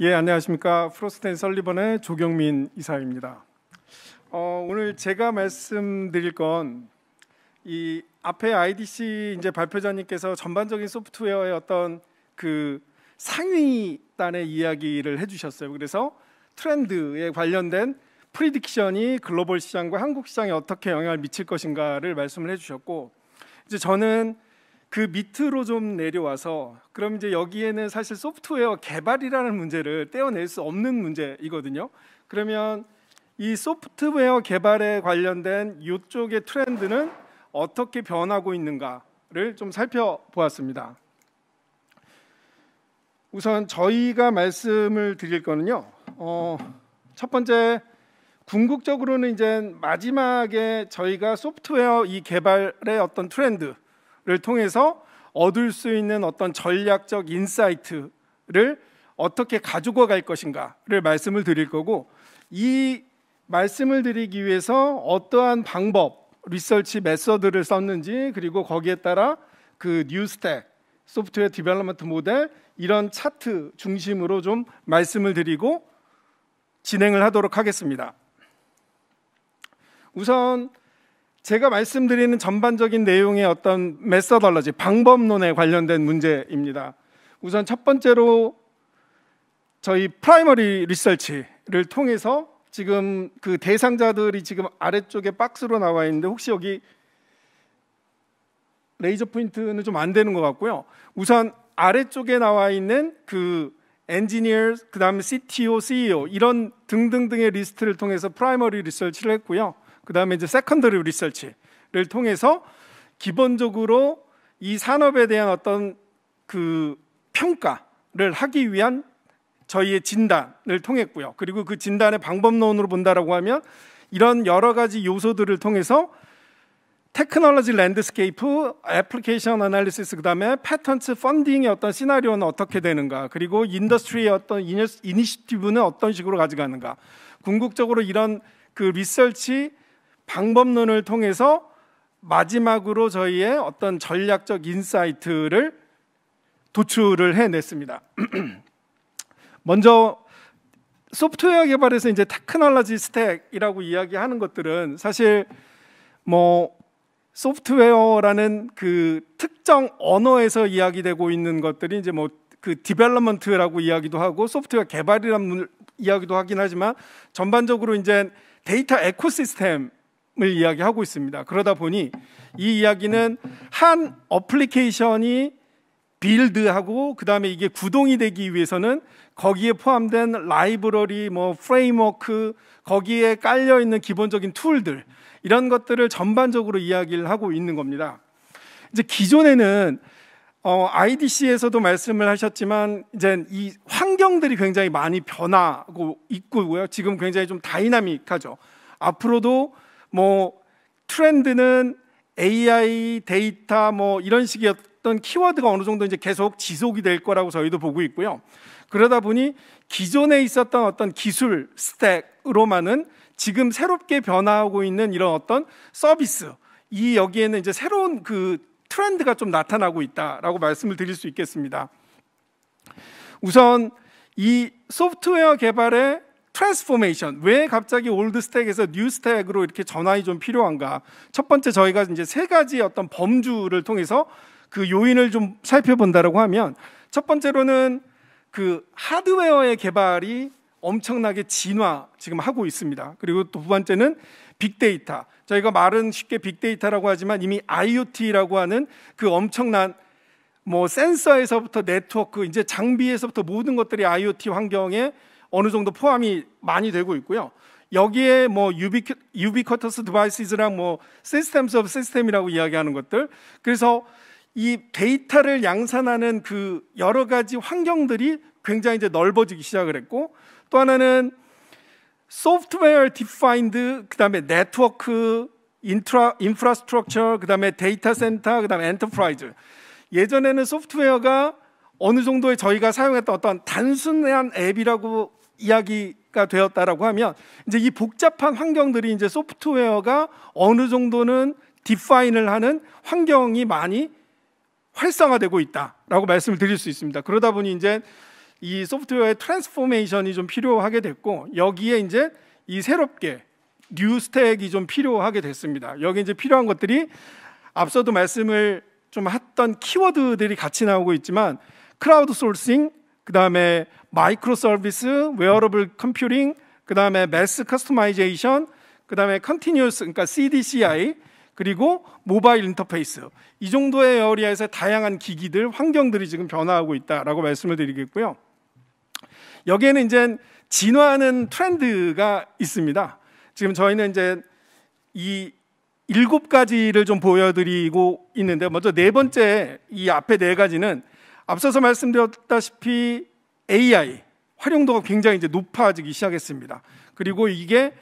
예, 안녕하십니까. 프로스텐 설리번의 조경민 이사입니다. 어, 오늘 제가 말씀드릴 건 이 앞에 IDC 이제 발표자님께서 전반적인 소프트웨어의 어떤 그 상위단의 이야기를 해주셨어요. 그래서 트렌드에 관련된 프리딕션이 글로벌 시장과 한국 시장에 어떻게 영향을 미칠 것인가를 말씀을 해주셨고 이제 저는 그 밑으로 좀 내려와서 그럼 이제 여기에는 사실 소프트웨어 개발이라는 문제를 떼어낼 수 없는 문제이거든요. 그러면 이 소프트웨어 개발에 관련된 이쪽의 트렌드는 어떻게 변하고 있는가를 좀 살펴보았습니다. 우선 저희가 말씀을 드릴 거는요. 어, 첫 번째 궁극적으로는 이제 마지막에 저희가 소프트웨어 이 개발의 어떤 트렌드 를 통해서 얻을 수 있는 어떤 전략적 인사이트를 어떻게 가지고 갈 것인가를 말씀을 드릴 거고 이 말씀을 드리기 위해서 어떠한 방법, 리서치 메서드를 썼는지 그리고 거기에 따라 그 뉴스택, 소프트웨어 디벨로먼트 모델 이런 차트 중심으로 좀 말씀을 드리고 진행을 하도록 하겠습니다. 우선 제가 말씀드리는 전반적인 내용의 어떤 메서덜러지 방법론에 관련된 문제입니다. 우선 첫 번째로 저희 프라이머리 리서치를 통해서 지금 그 대상자들이 지금 아래쪽에 박스로 나와 있는데 혹시 여기 레이저 포인트는 좀 안 되는 것 같고요. 우선 아래쪽에 나와 있는 그 엔지니어, 그다음에 CTO, CEO 이런 등등등의 리스트를 통해서 프라이머리 리서치를 했고요. 그 다음에 이제 세컨더리 리서치를 통해서 기본적으로 이 산업에 대한 어떤 그 평가를 하기 위한 저희의 진단을 통했고요. 그리고 그 진단의 방법론으로 본다라고 하면 이런 여러 가지 요소들을 통해서 테크놀로지 랜드스케이프, 애플리케이션 아날리시스 그다음에 패턴츠 펀딩의 어떤 시나리오는 어떻게 되는가? 그리고 인더스트리의 어떤 이니시티브는 어떤 식으로 가져가는가? 궁극적으로 이런 그 리서치 방법론을 통해서 마지막으로 저희의 어떤 전략적 인사이트를 도출을 해냈습니다. 먼저 소프트웨어 개발에서 이제 테크놀로지 스택이라고 이야기하는 것들은 사실 뭐 소프트웨어라는 그 특정 언어에서 이야기되고 있는 것들이 이제 뭐 그 디벨로먼트라고 이야기도 하고 소프트웨어 개발이라는 이야기도 하긴 하지만 전반적으로 이제 데이터 에코시스템 을 이야기하고 있습니다. 그러다 보니 이 이야기는 한 어플리케이션이 빌드하고 그다음에 이게 구동이 되기 위해서는 거기에 포함된 라이브러리 뭐 프레임워크 거기에 깔려 있는 기본적인 툴들 이런 것들을 전반적으로 이야기를 하고 있는 겁니다. 이제 기존에는 어, IDC에서도 말씀을 하셨지만 이제 이 환경들이 굉장히 많이 변하고 있고요. 지금 굉장히 좀 다이나믹하죠. 앞으로도 뭐 트렌드는 AI 데이터 뭐 이런 식이었던 키워드가 어느 정도 이제 계속 지속이 될 거라고 저희도 보고 있고요. 그러다 보니 기존에 있었던 어떤 기술 스택으로만은 지금 새롭게 변화하고 있는 이런 어떤 서비스 이 여기에는 이제 새로운 그 트렌드가 좀 나타나고 있다라고 말씀을 드릴 수 있겠습니다. 우선 이 소프트웨어 개발의 트랜스포메이션. 왜 갑자기 올드 스택에서 뉴 스택으로 이렇게 전환이 좀 필요한가? 첫 번째 저희가 이제 세 가지 어떤 범주를 통해서 그 요인을 좀 살펴본다라고 하면 첫 번째로는 그 하드웨어의 개발이 엄청나게 진화 지금 하고 있습니다. 그리고 또두 번째는 빅데이터. 저희가 말은 쉽게 빅데이터라고 하지만 이미 IoT라고 하는 그 엄청난 뭐 센서에서부터 네트워크, 이제 장비에서부터 모든 것들이 IoT 환경에 어느 정도 포함이 많이 되고 있고요. 여기에 뭐 유비큐, 유비쿼터스 디바이스랑 즈뭐 시스템 서브 시스템이라고 이야기하는 것들 그래서 이 데이터를 양산하는 그 여러 가지 환경들이 굉장히 이제 넓어지기 시작을 했고 또 하나는 소프트웨어 디파인드 그다음에 네트워크 인트라 인프라스트럭처 그다음에 데이터 센터 그다음에 엔터프라이즈 예전에는 소프트웨어가 어느 정도의 저희가 사용했던 어떤 단순한 앱이라고 이야기가 되었다라고 하면 이제 이 복잡한 환경들이 이제 소프트웨어가 어느 정도는 디파인을 하는 환경이 많이 활성화되고 있다라고 말씀을 드릴 수 있습니다. 그러다 보니 이제 이 소프트웨어의 트랜스포메이션이 좀 필요하게 됐고 여기에 이제 이 새롭게 뉴 스택이 좀 필요하게 됐습니다. 여기 이제 필요한 것들이 앞서도 말씀을 좀 했던 키워드들이 같이 나오고 있지만 크라우드 소싱, 그 다음에 마이크로 서비스, 웨어러블 컴퓨팅, 그 다음에 매스 커스터마이제이션, 그 다음에 컨티뉴스, 그러니까 CDCI, 그리고 모바일 인터페이스. 이 정도의 에어리아에서 다양한 기기들, 환경들이 지금 변화하고 있다라고 말씀을 드리겠고요. 여기에는 이제 진화하는 트렌드가 있습니다. 지금 저희는 이제 이 일곱 가지를 좀 보여드리고 있는데 먼저 네 번째 이 앞에 네 가지는 앞서서 말씀드렸다시피 AI 활용도가 굉장히 이제 높아지기 시작했습니다. 그리고 이게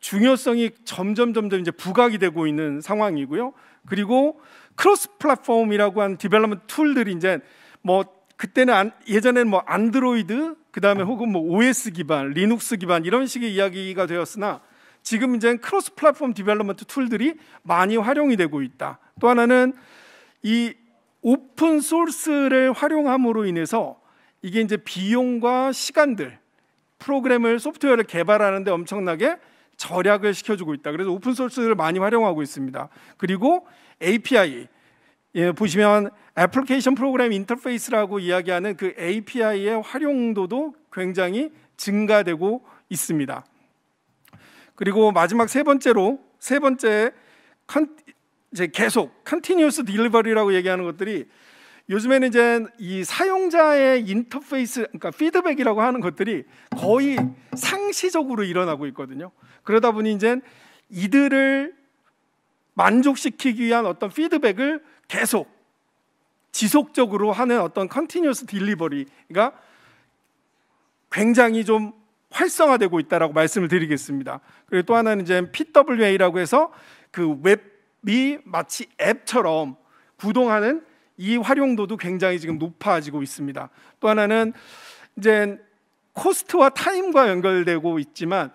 중요성이 점점 점점 이제 부각이 되고 있는 상황이고요. 그리고 크로스 플랫폼이라고 하는 디벨롭먼트 툴들이 이제 뭐 그때는 안, 예전에는 뭐 안드로이드 그다음에 혹은 뭐 OS 기반, 리눅스 기반 이런 식의 이야기가 되었으나 지금 이제 크로스 플랫폼 디벨롭먼트 툴들이 많이 활용이 되고 있다. 또 하나는 이 오픈 소스를 활용함으로 인해서 이게 이제 비용과 시간들 프로그램을 소프트웨어를 개발하는데 엄청나게 절약을 시켜주고 있다. 그래서 오픈 소스를 많이 활용하고 있습니다. 그리고 API 예, 보시면 애플리케이션 프로그램 인터페이스라고 이야기하는 그 API의 활용도도 굉장히 증가되고 있습니다. 그리고 마지막 세 번째로 세 번째 이제 계속 컨티뉴스 딜리버리라고 얘기하는 것들이 요즘에는 이제 이 사용자의 인터페이스 그러니까 피드백이라고 하는 것들이 거의 상시적으로 일어나고 있거든요. 그러다 보니 이제 이들을 만족시키기 위한 어떤 피드백을 계속 지속적으로 하는 어떤 컨티뉴스 딜리버리가 굉장히 좀 활성화되고 있다라고 말씀을 드리겠습니다. 그리고 또 하나는 이제 PWA라고 해서 그웹 미 마치 앱처럼 구동하는이 활용도도 굉장히 지금 높아지고 있습니다. 또 하나는 이제 코스트와 타임과 연결되고 있지만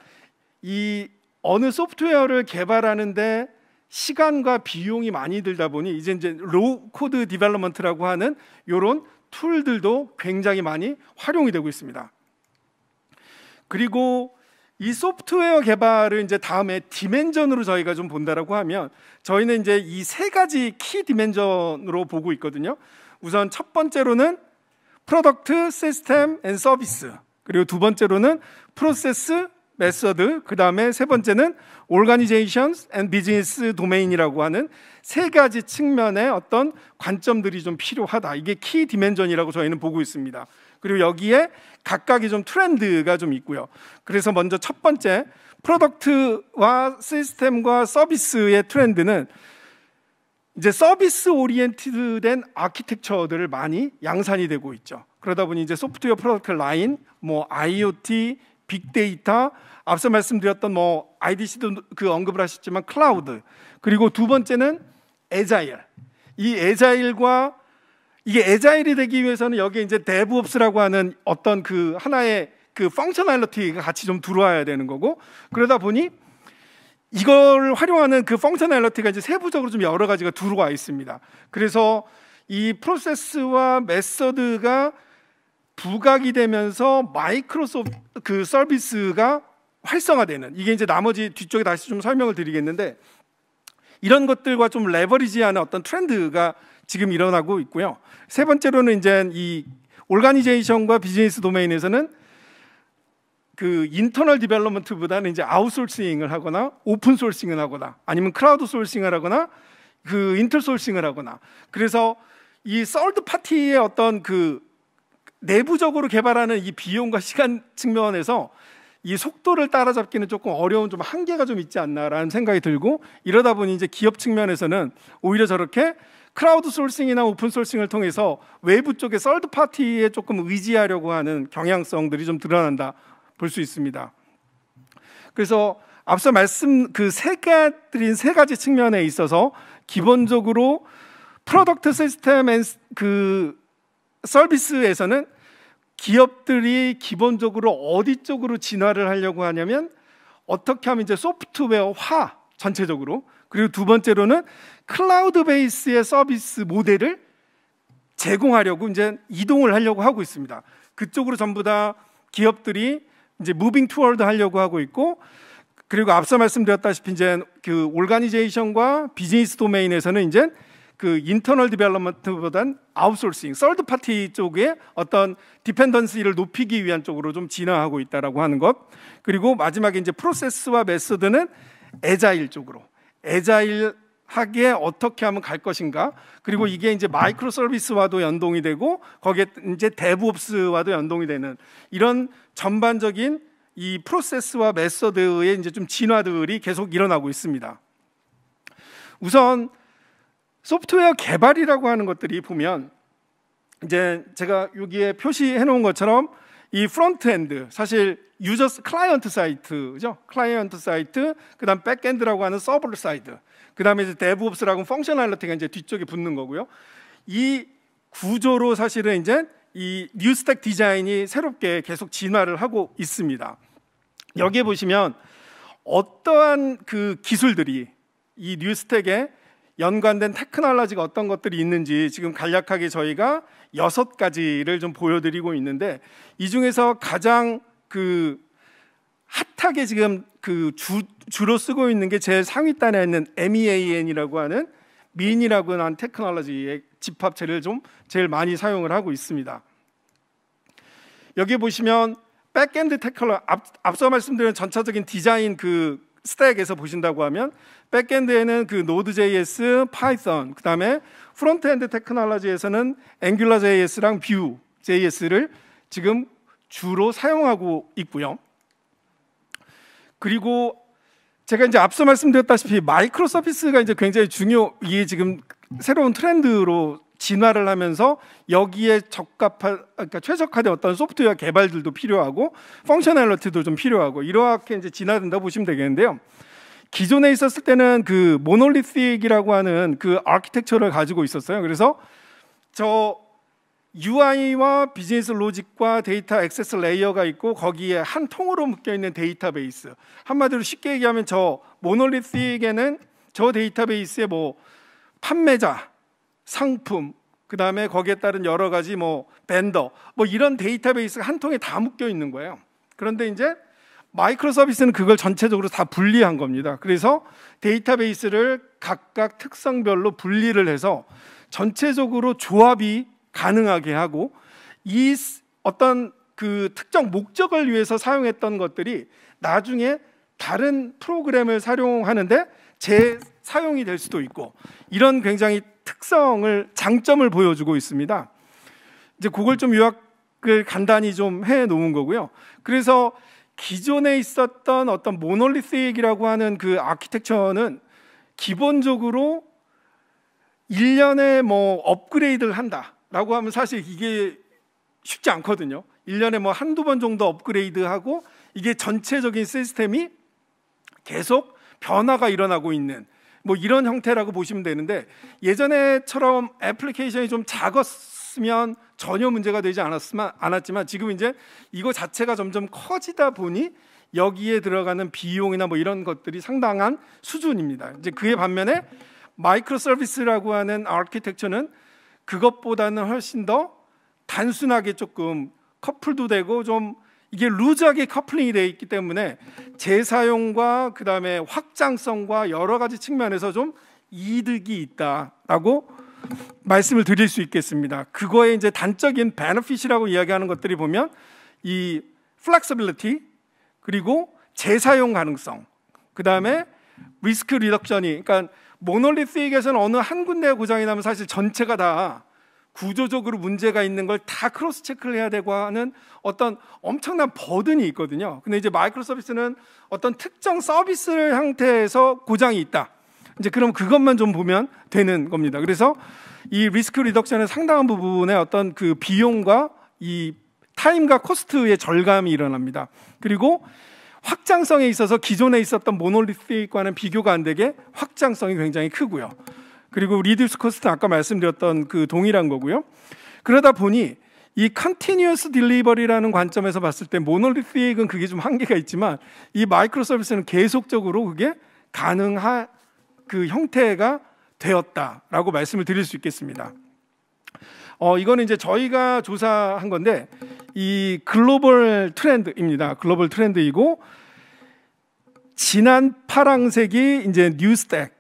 이 어느 소프트웨어를 개발하는데 시간과 비용이 많이 들다 보니 이제 이제 로우 코드 디벨로먼트라고 하는 이런 툴들도 굉장히 많이 활용이 되고 있습니다. 그리고 이 소프트웨어 개발을 이제 다음에 디멘전으로 저희가 좀 본다라고 하면 저희는 이제 이 세 가지 키 디멘전으로 보고 있거든요. 우선 첫 번째로는 프로덕트, 시스템 앤 서비스. 그리고 두 번째로는 프로세스, 메서드, 그다음에 세 번째는 오 r 니제이션 z a t i o n s a 이라고 하는 세 가지 측면의 어떤 관점들이 좀 필요하다. 이게 키 디멘전이라고 저희는 보고 있습니다. 그리고 여기에 각각이좀 트렌드가 좀 있고요. 그래서 먼저 첫 번째 프로덕트와 시스템과 서비스의 트렌드는 이제 서비스 오리엔티드된 아키텍처들을 많이 양산이 되고 있죠. 그러다 보니 이제 소프트웨어 프로덕트 라인, 뭐 IoT, 빅데이터, 앞서 말씀드렸던 뭐 IDC도 그 언급을 하셨지만 클라우드. 그리고 두 번째는 에자일. 이 에자일과 이게 에자일이 되기 위해서는 여기에 이제 데브옵스라고 하는 어떤 그 하나의 그 펑셔널리티가 같이 좀 들어와야 되는 거고 그러다 보니 이걸 활용하는 그 펑셔널리티가 이제 세부적으로 좀 여러 가지가 들어와 있습니다. 그래서 이 프로세스와 메서드가 부각이 되면서 마이크로소프트 그 서비스가 활성화되는 이게 이제 나머지 뒤쪽에 다시 좀 설명을 드리겠는데 이런 것들과 좀 레버리지하는 어떤 트렌드가 지금 일어나고 있고요. 세 번째로는 이제 이 올가니제이션과 비즈니스 도메인에서는 그 인터널 디벨로먼트보다는 이제 아웃솔싱을 하거나 오픈 솔싱을 하거나 아니면 크라우드 솔싱을 하거나 그 인터 솔싱을 하거나 그래서 이 썰드 파티의 어떤 그 내부적으로 개발하는 이 비용과 시간 측면에서 이 속도를 따라잡기는 조금 어려운 좀 한계가 좀 있지 않나라는 생각이 들고 이러다 보니 이제 기업 측면에서는 오히려 저렇게 크라우드 소싱이나 오픈 소싱을 통해서 외부 쪽의 썰드 파티에 조금 의지하려고 하는 경향성들이 좀 드러난다 볼 수 있습니다. 그래서 앞서 말씀 그 세가 드린 세 가지 측면에 있어서 기본적으로 프로덕트 시스템 앤그 서비스에서는 기업들이 기본적으로 어디 쪽으로 진화를 하려고 하냐면 어떻게 하면 이제 소프트웨어화 전체적으로 그리고 두 번째로는 클라우드 베이스의 서비스 모델을 제공하려고 이제 이동을 하려고 하고 있습니다. 그쪽으로 전부 다 기업들이 이제 무빙 투어드 하려고 하고 있고 그리고 앞서 말씀드렸다시피 이제 그 올가니제이션과 비즈니스 도메인에서는 이제 그 인터널 디벨롭먼트보단 아웃소싱, 썰드 파티 쪽에 어떤 디펜던스를 높이기 위한 쪽으로 좀 진화하고 있다라고 하는 것. 그리고 마지막에 이제 프로세스와 메서드는 에자일 쪽으로. 에자일 하게 어떻게 하면 갈 것인가? 그리고 이게 이제 마이크로 서비스와도 연동이 되고 거기에 이제 데브옵스와도 연동이 되는 이런 전반적인 이 프로세스와 메서드의 이제 좀 진화들이 계속 일어나고 있습니다. 우선 소프트웨어 개발이라고 하는 것들이 보면 이제 제가 여기에 표시해 놓은 것처럼 이 프론트엔드 사실 유저 클라이언트 사이트죠. 클라이언트 사이트, 그다음 백엔드라고 하는 서버 사이드. 그다음에 이제 데브옵스라고 펑셔널리티가 이제 뒤쪽에 붙는 거고요. 이 구조로 사실은 이제 이 뉴스택 디자인이 새롭게 계속 진화를 하고 있습니다. 여기에 보시면 어떠한 그 기술들이 이 뉴스택에 연관된 테크놀로지가 어떤 것들이 있는지 지금 간략하게 저희가 여섯 가지를 좀 보여드리고 있는데 이 중에서 가장 그 핫하게 지금 그 주, 주로 쓰고 있는 게 제일 상위단에 있는 MEAN이라고 하는 민이라고 하는 테크놀로지의 집합체를 좀 제일 많이 사용을 하고 있습니다. 여기 보시면 백엔드 테크놀 로 앞서 말씀드린 전체적인 디자인 그 스택에서 보신다고 하면 백엔드에는 그 노드.js, 파이썬, 그다음에 프론트엔드 테크놀로지에서는 앵귤러 JS랑 뷰 JS를 지금 주로 사용하고 있고요. 그리고 제가 이제 앞서 말씀드렸다시피 마이크로 서비스가 이제 굉장히 중요 이게 지금 새로운 트렌드로 진화를 하면서 여기에 적합한 그러니까 최적화된 어떤 소프트웨어 개발들도 필요하고 펑셔널리티도 좀 필요하고 이렇게 이제 진화된다 고 보시면 되겠는데요. 기존에 있었을 때는 그 모놀리틱이라고 하는 그 아키텍처를 가지고 있었어요. 그래서 저 UI와 비즈니스 로직과 데이터 액세스 레이어가 있고 거기에 한 통으로 묶여 있는 데이터베이스. 한마디로 쉽게 얘기하면 저 모놀리틱에는 저 데이터베이스에 뭐 판매자, 상품, 그 다음에 거기에 따른 여러 가지 뭐밴더뭐 뭐 이런 데이터베이스가 한 통에 다 묶여 있는 거예요. 그런데 이제 마이크로 서비스는 그걸 전체적으로 다 분리한 겁니다. 그래서 데이터베이스를 각각 특성별로 분리를 해서 전체적으로 조합이 가능하게 하고 이 어떤 그 특정 목적을 위해서 사용했던 것들이 나중에 다른 프로그램을 사용하는데 재사용이 될 수도 있고 이런 굉장히 특성을 장점을 보여주고 있습니다. 이제 그걸 좀 요약을 간단히 좀 해 놓은 거고요. 그래서 기존에 있었던 어떤 모놀리스익이라고 하는 그 아키텍처는 기본적으로 1년에 뭐 업그레이드를 한다라고 하면 사실 이게 쉽지 않거든요. 1년에 뭐 한두 번 정도 업그레이드하고 이게 전체적인 시스템이 계속 변화가 일어나고 있는 뭐 이런 형태라고 보시면 되는데 예전에처럼 애플리케이션이 좀 작았 했으면 전혀 문제가 되지 않았으면 않았지만 지금 이제 이거 자체가 점점 커지다 보니 여기에 들어가는 비용이나 뭐 이런 것들이 상당한 수준입니다. 이제 그에 반면에 마이크로 서비스라고 하는 아키텍처는 그것보다는 훨씬 더 단순하게 조금 커플도 되고 좀 이게 루즈하게 커플링이 되어 있기 때문에 재사용과 그다음에 확장성과 여러 가지 측면에서 좀 이득이 있다라고 말씀을 드릴 수 있겠습니다. 그거에 이제 단적인 베너핏이라고 이야기하는 것들이 보면 이 플렉서빌리티 그리고 재사용 가능성 그다음에 리스크 리덕션이 그러니까 모놀리틱에서는 어느 한 군데 고장이 나면 사실 전체가 다 구조적으로 문제가 있는 걸 다 크로스 체크를 해야 되고 하는 어떤 엄청난 버든이 있거든요. 근데 이제 마이크로 서비스는 어떤 특정 서비스 형태에서 고장이 있다. 이제 그럼 그것만 좀 보면 되는 겁니다. 그래서 이 리스크 리덕션의 상당한 부분에 어떤 그 비용과 이 타임과 코스트의 절감이 일어납니다. 그리고 확장성에 있어서 기존에 있었던 모노리틱과는 비교가 안 되게 확장성이 굉장히 크고요. 그리고 리듀스 코스트 아까 말씀드렸던 그 동일한 거고요. 그러다 보니 이 컨티뉴어스 딜리버리라는 관점에서 봤을 때 모노리틱은 그게 좀 한계가 있지만 이 마이크로 서비스는 계속적으로 그게 가능하 그 형태가 되었다라고 말씀을 드릴 수 있겠습니다. 어, 이거는 이제 저희가 조사한 건데 이 글로벌 트렌드입니다. 글로벌 트렌드이고 진한 파랑색이 이제 뉴스택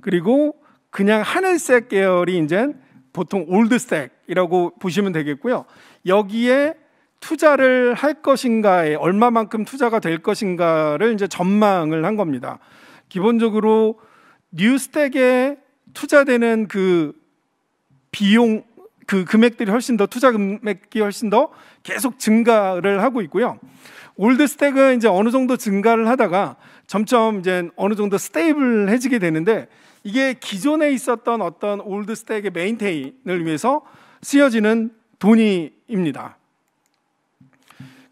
그리고 그냥 하늘색 계열이 이제 보통 올드스택이라고 보시면 되겠고요. 여기에 투자를 할 것인가에 얼마만큼 투자가 될 것인가를 이제 전망을 한 겁니다. 기본적으로 뉴스택에 투자되는 그 비용 그 금액들이 훨씬 더 투자 금액이 훨씬 더 계속 증가를 하고 있고요. 올드스택은 이제 어느 정도 증가를 하다가 점점 이제 어느 정도 스테이블해지게 되는데 이게 기존에 있었던 어떤 올드스택의 메인테인을 위해서 쓰여지는 돈이입니다.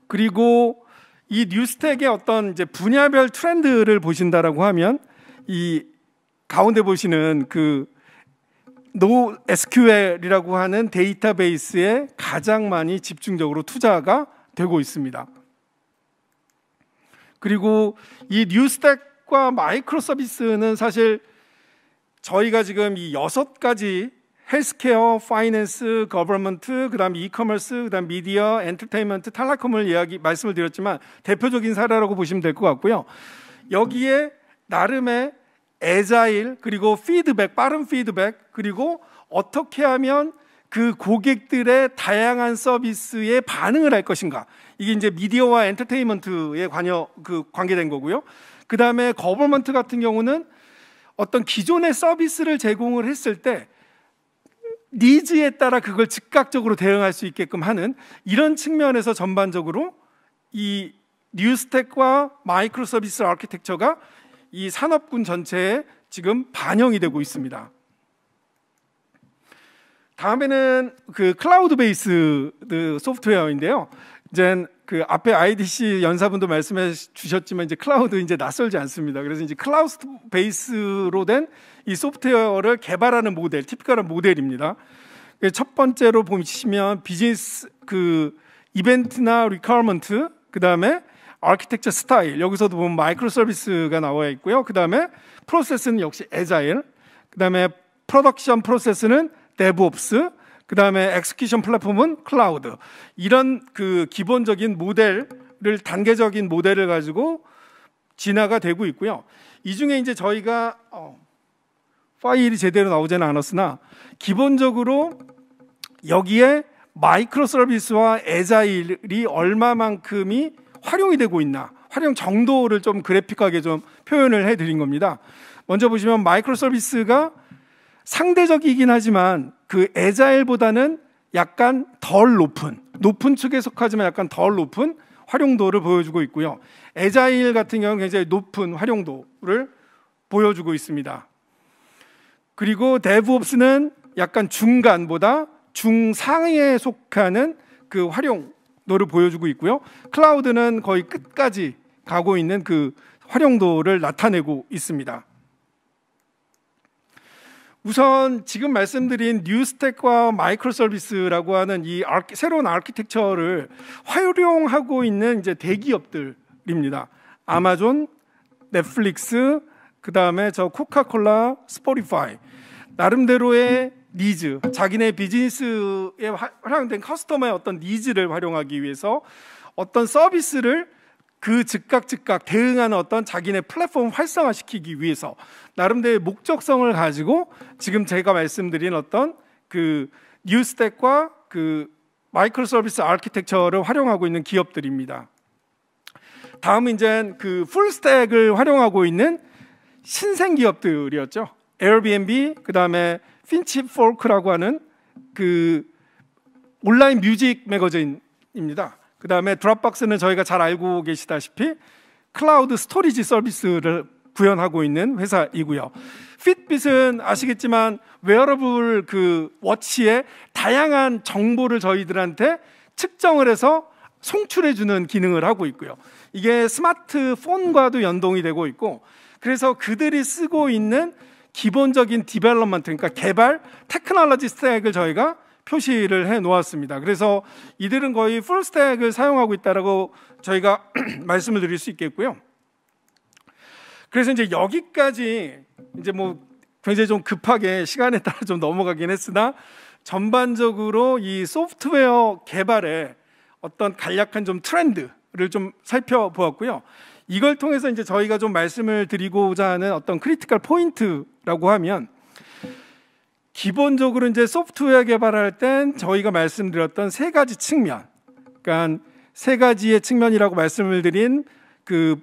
그리고 이 뉴스택의 어떤 이제 분야별 트렌드를 보신다라고 하면 이 가운데 보시는 그 NoSQL이라고 하는 데이터베이스에 가장 많이 집중적으로 투자가 되고 있습니다. 그리고 이 뉴스택과 마이크로 서비스는 사실 저희가 지금 이 여섯 가지 헬스케어, 파이낸스, 거버먼트, 그다음 이커머스, 그다음 미디어, 엔터테인먼트, 탈락컴을 이야기 말씀을 드렸지만 대표적인 사례라고 보시면 될 것 같고요. 여기에 나름의 에자일 그리고 피드백 빠른 피드백 그리고 어떻게 하면 그 고객들의 다양한 서비스에 반응을 할 것인가 이게 이제 미디어와 엔터테인먼트에 관여 그 관계된 거고요. 그 다음에 거버먼트 같은 경우는 어떤 기존의 서비스를 제공을 했을 때 니즈에 따라 그걸 즉각적으로 대응할 수 있게끔 하는 이런 측면에서 전반적으로 이 뉴스텍과 마이크로 서비스 아키텍처가 이 산업군 전체에 지금 반영이 되고 있습니다. 다음에는 그 클라우드 베이스 소프트웨어인데요. 이제 그 앞에 IDC 연사분도 말씀해 주셨지만 이제 클라우드 이제 낯설지 않습니다. 그래서 이제 클라우드 베이스로 된 이 소프트웨어를 개발하는 모델, 티피컬한 모델입니다. 그 첫 번째로 보시면 비즈니스 그 이벤트나 리카먼트, 그 다음에 아키텍처 스타일 여기서도 보면 마이크로 서비스가 나와 있고요. 그 다음에 프로세스는 역시 에자일, 그 다음에 프로덕션 프로세스는 데브옵스, 그 다음에 엑스큐션 플랫폼은 클라우드 이런 그 기본적인 모델을 단계적인 모델을 가지고 진화가 되고 있고요. 이 중에 이제 저희가 어, 파일이 제대로 나오지는 않았으나 기본적으로 여기에 마이크로 서비스와 에자일이 얼마만큼이 활용이 되고 있나 활용 정도를 좀 그래픽하게 좀 표현을 해드린 겁니다. 먼저 보시면 마이크로 서비스가 상대적이긴 하지만 그 에자일보다는 약간 덜 높은 높은 측에 속하지만 약간 덜 높은 활용도를 보여주고 있고요. 에자일 같은 경우는 굉장히 높은 활용도를 보여주고 있습니다. 그리고 데브옵스는 약간 중간보다 중상에 속하는 그 활용 너를 보여주고 있고요. 클라우드는 거의 끝까지 가고 있는 그 활용도를 나타내고 있습니다. 우선 지금 말씀드린 뉴스택과 마이크로 서비스라고 하는 이아키 새로운 아키텍처를 활용하고 있는 이제 대기업들입니다. 아마존, 넷플릭스, 그 다음에 저 코카콜라, 스포티파이 나름대로의 니즈, 자기네 비즈니스에 활용된 커스터머의 어떤 니즈를 활용하기 위해서 어떤 서비스를 그 즉각 즉각 대응하는 어떤 자기네 플랫폼 활성화시키기 위해서 나름대로의 목적성을 가지고 지금 제가 말씀드린 어떤 그 뉴스택과 그 마이크로 서비스 아키텍처를 활용하고 있는 기업들입니다. 다음 은 이제 그 풀스택을 활용하고 있는 신생 기업들이었죠. 에어비앤비, 그 다음에 핀치 포크라고 하는 그 온라인 뮤직 매거진입니다. 그 다음에 드랍박스는 저희가 잘 알고 계시다시피 클라우드 스토리지 서비스를 구현하고 있는 회사이고요. 핏빗은 아시겠지만 웨어러블 그 워치에 다양한 정보를 저희들한테 측정을 해서 송출해 주는 기능을 하고 있고요. 이게 스마트폰과도 연동이 되고 있고 그래서 그들이 쓰고 있는 기본적인 디벨롭먼트, 그러니까 개발, 테크놀로지 스택을 저희가 표시를 해 놓았습니다. 그래서 이들은 거의 풀 스택을 사용하고 있다라고 저희가 말씀을 드릴 수 있겠고요. 그래서 이제 여기까지 이제 뭐 굉장히 좀 급하게 시간에 따라 좀 넘어가긴 했으나 전반적으로 이 소프트웨어 개발의 어떤 간략한 좀 트렌드를 좀 살펴보았고요. 이걸 통해서 이제 저희가 좀 말씀을 드리고자 하는 어떤 크리티컬 포인트라고 하면 기본적으로 이제 소프트웨어 개발할 땐 저희가 말씀드렸던 세 가지 측면, 그러니까 세 가지의 측면이라고 말씀을 드린 그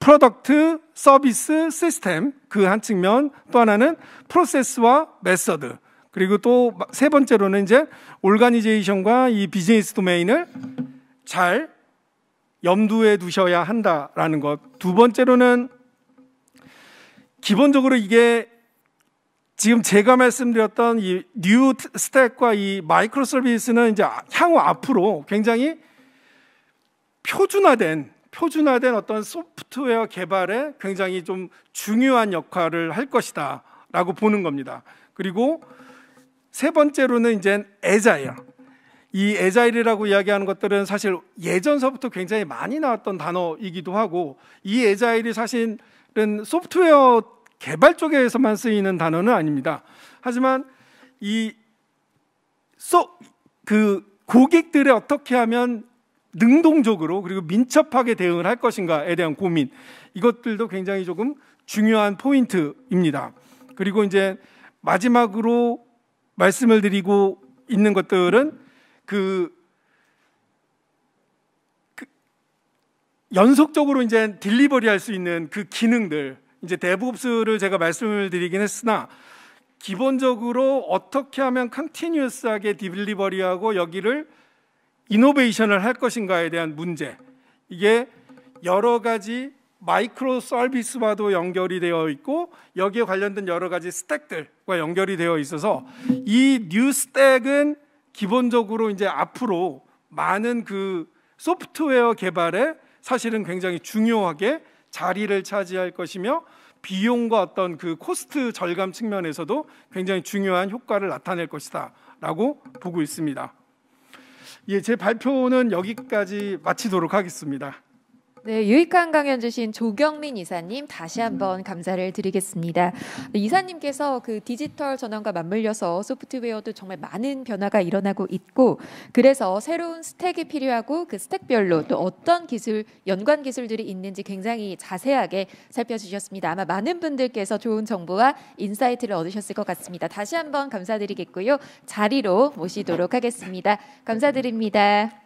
프로덕트, 서비스, 시스템 그 한 측면, 또 하나는 프로세스와 메서드, 그리고 또 세 번째로는 이제 올가니제이션과 이 비즈니스 도메인을 잘 염두에 두셔야 한다라는 것. 두 번째로는 기본적으로 이게 지금 제가 말씀드렸던 이 뉴 스택과 이 마이크로 서비스는 이제 향후 앞으로 굉장히 표준화된 표준화된 어떤 소프트웨어 개발에 굉장히 좀 중요한 역할을 할 것이다라고 보는 겁니다. 그리고 세 번째로는 이제 애자일 이 에자일이라고 이야기하는 것들은 사실 예전서부터 굉장히 많이 나왔던 단어이기도 하고 이 에자일이 사실은 소프트웨어 개발 쪽에서만 쓰이는 단어는 아닙니다. 하지만 이 소, 그 고객들의 어떻게 하면 능동적으로 그리고 민첩하게 대응을 할 것인가에 대한 고민 이것들도 굉장히 조금 중요한 포인트입니다. 그리고 이제 마지막으로 말씀을 드리고 있는 것들은 그, 그 연속적으로 이제 딜리버리 할 수 있는 그 기능들 이제 데브옵스를 제가 말씀을 드리긴 했으나 기본적으로 어떻게 하면 컨티뉴스하게 딜리버리하고 여기를 이노베이션을 할 것인가에 대한 문제 이게 여러 가지 마이크로 서비스와도 연결이 되어 있고 여기에 관련된 여러 가지 스택들과 연결이 되어 있어서 이 뉴 스택은 기본적으로 이제 앞으로 많은 그 소프트웨어 개발에 사실은 굉장히 중요하게 자리를 차지할 것이며 비용과 어떤 그 코스트 절감 측면에서도 굉장히 중요한 효과를 나타낼 것이다라고 보고 있습니다. 예, 제 발표는 여기까지 마치도록 하겠습니다. 네, 유익한 강연 주신 조경민 이사님 다시 음. 한번 감사를 드리겠습니다. 이사님께서 그 디지털 전환과 맞물려서 소프트웨어도 정말 많은 변화가 일어나고 있고 그래서 새로운 스택이 필요하고 그 스택별로 또 어떤 기술 연관 기술들이 있는지 굉장히 자세하게 살펴주셨습니다. 아마 많은 분들께서 좋은 정보와 인사이트를 얻으셨을 것 같습니다. 다시 한번 감사드리겠고요. 자리로 모시도록 하겠습니다. 감사드립니다.